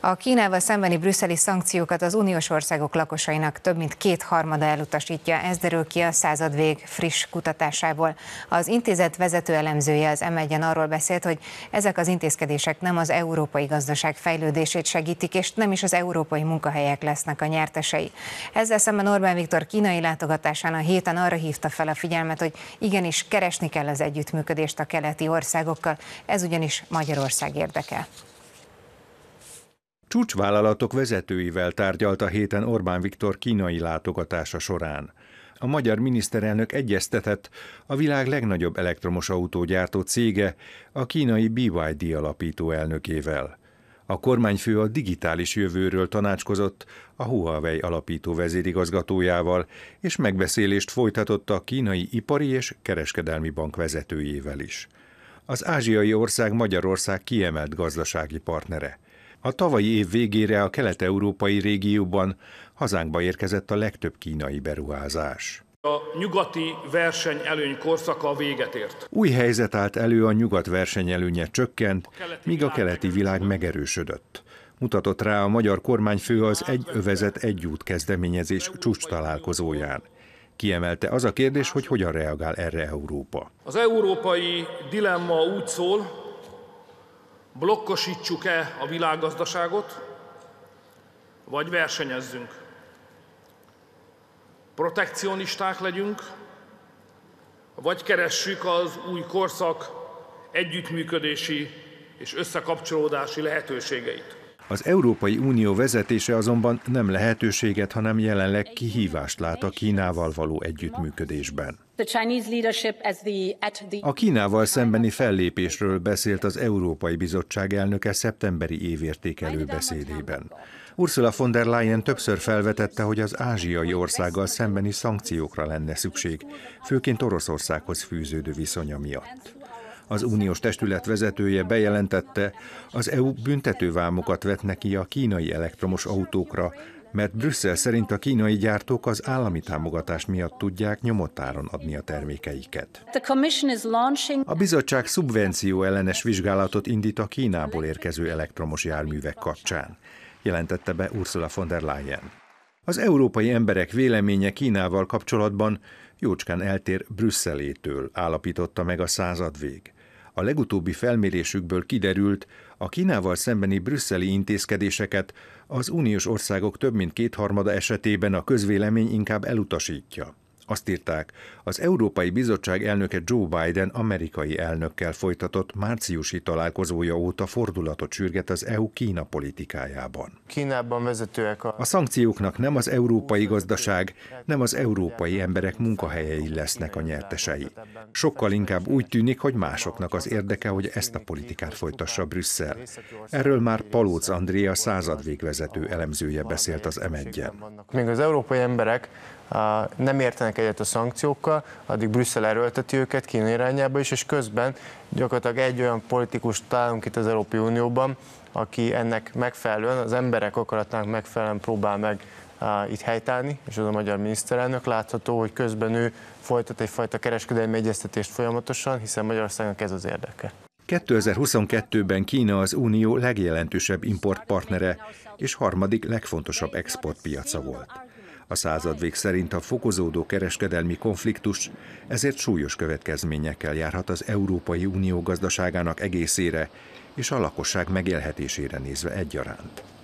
A Kínával szembeni brüsszeli szankciókat az uniós országok lakosainak több mint kétharmada elutasítja, ez derül ki a század vég friss kutatásából. Az intézet vezető elemzője az m arról beszélt, hogy ezek az intézkedések nem az európai gazdaság fejlődését segítik, és nem is az európai munkahelyek lesznek a nyertesei. Ezzel szemben Orbán Viktor kínai látogatásán a héten arra hívta fel a figyelmet, hogy igenis keresni kell az együttműködést a keleti országokkal, ez ugyanis Magyarország érdeke. Csúcsvállalatok vezetőivel tárgyalt a héten Orbán Viktor kínai látogatása során. A magyar miniszterelnök egyeztetett a világ legnagyobb elektromos autógyártó cége, a kínai BYD alapító elnökével. A kormányfő a digitális jövőről tanácskozott a Huawei alapító vezérigazgatójával, és megbeszélést folytatott a kínai ipari és kereskedelmi bank vezetőjével is. Az ázsiai ország Magyarország kiemelt gazdasági partnere – a tavalyi év végére a kelet-európai régióban hazánkba érkezett a legtöbb kínai beruházás. A nyugati versenyelőny korszaka a véget ért. Új helyzet állt elő, a nyugat versenyelőnye csökkent, míg a keleti világ megerősödött. Mutatott rá a magyar kormányfő az Egy övezet egy út kezdeményezés csúcs találkozóján. Kiemelte az a kérdés, hogy hogyan reagál erre Európa. Az európai dilemma úgy szól, blokkosítsuk-e a világgazdaságot, vagy versenyezzünk. Protekcionisták legyünk, vagy keressük az új korszak együttműködési és összekapcsolódási lehetőségeit. Az Európai Unió vezetése azonban nem lehetőséget, hanem jelenleg kihívást lát a Kínával való együttműködésben. A Kínával szembeni fellépésről beszélt az Európai Bizottság elnöke szeptemberi évértékelő beszédében. Ursula von der Leyen többször felvetette, hogy az ázsiai országgal szembeni szankciókra lenne szükség, főként Oroszországhoz fűződő viszonya miatt. Az uniós testület vezetője bejelentette, az EU büntetővámokat vet neki a kínai elektromos autókra, mert Brüsszel szerint a kínai gyártók az állami támogatás miatt tudják nyomottáron adni a termékeiket. A bizottság szubvenció ellenes vizsgálatot indít a Kínából érkező elektromos járművek kapcsán, jelentette be Ursula von der Leyen. Az európai emberek véleménye Kínával kapcsolatban jócskán eltér Brüsszelétől, állapította meg a századvég. A legutóbbi felmérésükből kiderült, a Kínával szembeni brüsszeli intézkedéseket az uniós országok több mint kétharmada esetében a közvélemény inkább elutasítja. Azt írták, az Európai Bizottság elnöke Joe Biden amerikai elnökkel folytatott márciusi találkozója óta fordulatot sürget az EU-Kína politikájában. Kínában vezetőek a... A szankcióknak nem az európai gazdaság, nem az európai emberek munkahelyei lesznek a nyertesei. Sokkal inkább úgy tűnik, hogy másoknak az érdeke, hogy ezt a politikát folytassa Brüsszel. Erről már Palóc Andrea századvégvezető elemzője beszélt az m Még az európai emberek nem értenek értenek egyet a szankciókkal, addig Brüsszel erőlteti őket Kína irányába is, és közben gyakorlatilag egy olyan politikus találunk itt az Európai Unióban, aki ennek megfelelően, az emberek akaratának megfelelően próbál meg itt helytállni, és az a magyar miniszterelnök. Látható, hogy közben ő folytat egyfajta kereskedelmi egyeztetést folyamatosan, hiszen Magyarországnak ez az érdeke. 2022-ben Kína az Unió legjelentősebb importpartnere és harmadik legfontosabb exportpiaca volt. A századvég szerint a fokozódó kereskedelmi konfliktus ezért súlyos következményekkel járhat az Európai Unió gazdaságának egészére és a lakosság megélhetésére nézve egyaránt.